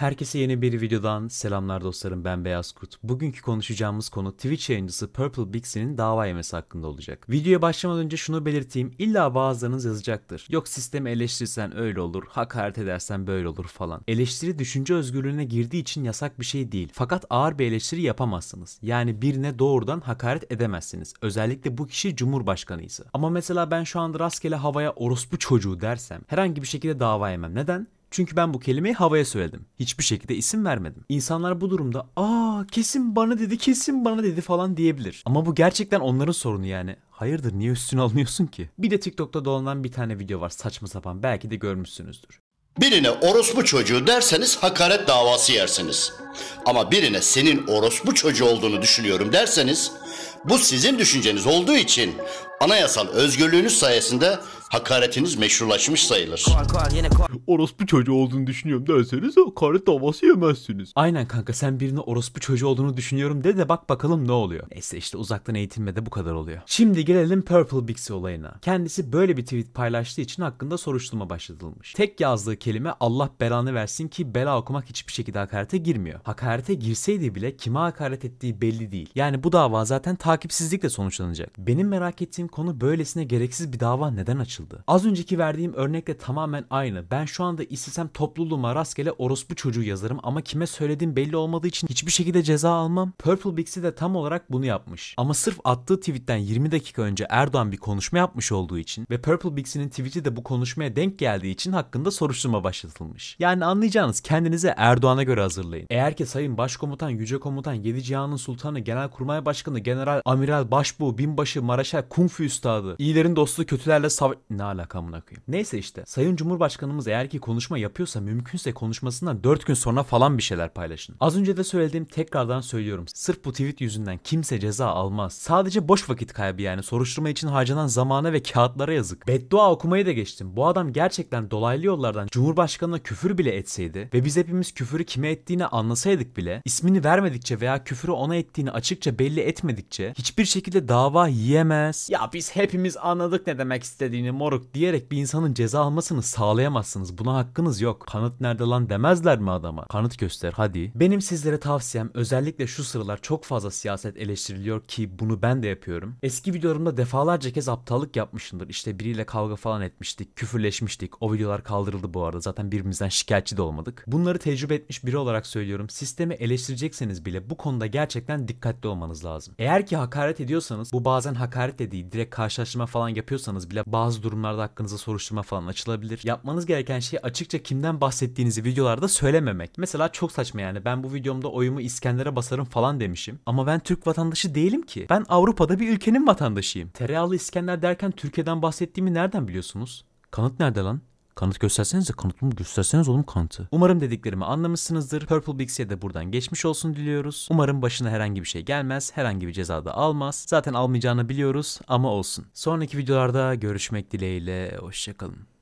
Herkese yeni bir videodan selamlar dostlarım ben Beyaz Kurt. Bugünkü konuşacağımız konu Twitch yayıncısı Purple Bixi'nin dava yemesi hakkında olacak. Videoya başlamadan önce şunu belirteyim illa bazılarınız yazacaktır. Yok sistemi eleştirirsen öyle olur, hakaret edersen böyle olur falan. Eleştiri düşünce özgürlüğüne girdiği için yasak bir şey değil. Fakat ağır bir eleştiri yapamazsınız. Yani birine doğrudan hakaret edemezsiniz. Özellikle bu kişi cumhurbaşkanıysa. Ama mesela ben şu anda rastgele havaya orospu çocuğu dersem herhangi bir şekilde dava yemem. Neden? Çünkü ben bu kelimeyi havaya söyledim. Hiçbir şekilde isim vermedim. İnsanlar bu durumda aa kesin bana dedi kesin bana dedi falan diyebilir. Ama bu gerçekten onların sorunu yani. Hayırdır niye üstüne alınıyorsun ki? Bir de TikTok'ta dolanan bir tane video var saçma sapan belki de görmüşsünüzdür. Birine orospu çocuğu derseniz hakaret davası yersiniz. Ama birine senin orospu çocuğu olduğunu düşünüyorum derseniz bu sizin düşünceniz olduğu için Anayasal özgürlüğünüz sayesinde hakaretiniz meşrulaşmış sayılır. Orospu çocuğu olduğunu düşünüyorum derseniz hakaret davası yemezsiniz. Aynen kanka sen birine orospu çocuğu olduğunu düşünüyorum de de bak bakalım ne oluyor. Neyse işte uzaktan eğitilmede bu kadar oluyor. Şimdi gelelim Purple Bixie olayına. Kendisi böyle bir tweet paylaştığı için hakkında soruşturma başlatılmış. Tek yazdığı kelime Allah belanı versin ki bela okumak hiçbir şekilde hakarete girmiyor. Hakarete girseydi bile kime hakaret ettiği belli değil. Yani bu dava zaten takipsizlikle sonuçlanacak. Benim merak ettiğim konu böylesine gereksiz bir dava neden açıldı? Az önceki verdiğim örnekle tamamen aynı. Ben şu anda istesem topluluğuma rastgele orospu çocuğu yazarım ama kime söylediğim belli olmadığı için hiçbir şekilde ceza almam. Purple Bixi de tam olarak bunu yapmış. Ama sırf attığı tweetten 20 dakika önce Erdoğan bir konuşma yapmış olduğu için ve Purple Bixi'nin tweet'i de bu konuşmaya denk geldiği için hakkında soruşturma başlatılmış. Yani anlayacağınız kendinize Erdoğan'a göre hazırlayın. Eğer ki Sayın Başkomutan, Yüce Komutan, Yedi Cihan'ın Sultanı, Genelkurmay Başkanı, General Amiral Başbuğ, Binbaşı, Maraşal, Kung Fu Sufi üstadı. İyilerin dostu kötülerle savaş... Ne alaka amına koyayım. Neyse işte. Sayın Cumhurbaşkanımız eğer ki konuşma yapıyorsa mümkünse konuşmasından 4 gün sonra falan bir şeyler paylaşın. Az önce de söylediğim tekrardan söylüyorum. Sırf bu tweet yüzünden kimse ceza almaz. Sadece boş vakit kaybı yani. Soruşturma için harcanan zamana ve kağıtlara yazık. Beddua okumayı da geçtim. Bu adam gerçekten dolaylı yollardan Cumhurbaşkanına küfür bile etseydi ve biz hepimiz küfürü kime ettiğini anlasaydık bile ismini vermedikçe veya küfürü ona ettiğini açıkça belli etmedikçe hiçbir şekilde dava yiyemez. Ya biz hepimiz anladık ne demek istediğini moruk diyerek bir insanın ceza almasını sağlayamazsınız. Buna hakkınız yok. Kanıt nerede lan demezler mi adama? Kanıt göster hadi. Benim sizlere tavsiyem özellikle şu sıralar çok fazla siyaset eleştiriliyor ki bunu ben de yapıyorum. Eski videolarımda defalarca kez aptallık yapmışımdır. İşte biriyle kavga falan etmiştik, küfürleşmiştik. O videolar kaldırıldı bu arada. Zaten birbirimizden şikayetçi de olmadık. Bunları tecrübe etmiş biri olarak söylüyorum. Sistemi eleştirecekseniz bile bu konuda gerçekten dikkatli olmanız lazım. Eğer ki hakaret ediyorsanız bu bazen hakaret dediği direkt karşılaştırma falan yapıyorsanız bile bazı durumlarda hakkınızda soruşturma falan açılabilir. Yapmanız gereken şey açıkça kimden bahsettiğinizi videolarda söylememek. Mesela çok saçma yani ben bu videomda oyumu İskender'e basarım falan demişim. Ama ben Türk vatandaşı değilim ki. Ben Avrupa'da bir ülkenin vatandaşıyım. Tereyağlı İskender derken Türkiye'den bahsettiğimi nereden biliyorsunuz? Kanıt nerede lan? Kanıt gösterseniz de kanıt mı gösterseniz oğlum kanıtı. Umarım dediklerimi anlamışsınızdır. Purple Bixie'ye de buradan geçmiş olsun diliyoruz. Umarım başına herhangi bir şey gelmez. Herhangi bir ceza da almaz. Zaten almayacağını biliyoruz ama olsun. Sonraki videolarda görüşmek dileğiyle. Hoşçakalın.